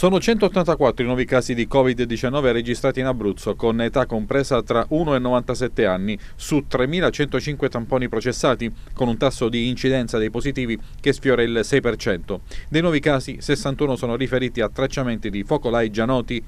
Sono 184 i nuovi casi di Covid-19 registrati in Abruzzo con età compresa tra 1 e 97 anni su 3.105 tamponi processati con un tasso di incidenza dei positivi che sfiora il 6%. Dei nuovi casi 61 sono riferiti a tracciamenti di focolai già noti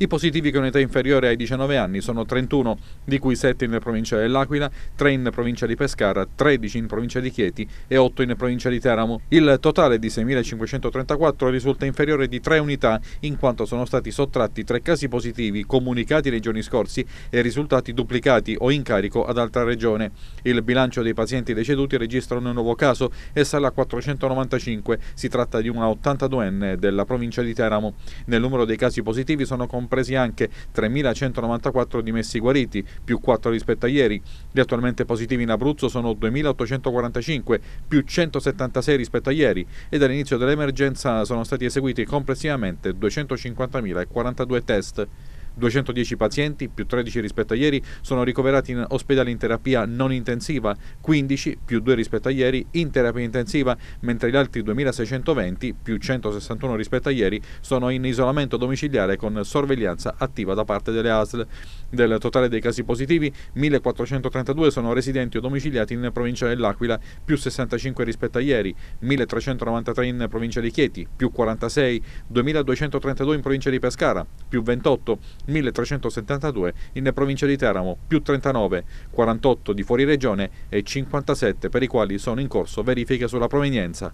i positivi con età inferiore ai 19 anni sono 31, di cui 7 in provincia dell'Aquila, 3 in provincia di Pescara, 13 in provincia di Chieti e 8 in provincia di Teramo. Il totale di 6.534 risulta inferiore di 3 unità in quanto sono stati sottratti 3 casi positivi comunicati nei giorni scorsi e risultati duplicati o in carico ad altra regione. Il bilancio dei pazienti deceduti registra un nuovo caso e sale a 495. Si tratta di una 82enne della provincia di Teramo. Nel numero dei casi positivi sono compressi compresi anche 3.194 dimessi guariti, più 4 rispetto a ieri. Gli attualmente positivi in Abruzzo sono 2.845, più 176 rispetto a ieri e dall'inizio dell'emergenza sono stati eseguiti complessivamente 250.042 test. 210 pazienti, più 13 rispetto a ieri, sono ricoverati in ospedale in terapia non intensiva, 15 più 2 rispetto a ieri in terapia intensiva, mentre gli altri 2620 più 161 rispetto a ieri sono in isolamento domiciliare con sorveglianza attiva da parte delle ASL. Del totale dei casi positivi, 1432 sono residenti o domiciliati in provincia dell'Aquila, più 65 rispetto a ieri, 1393 in provincia di Chieti, più 46, 2232 in provincia di Pescara, più 28, 1372 in provincia di Teramo, più 39, 48 di fuori regione e 57 per i quali sono in corso verifiche sulla provenienza.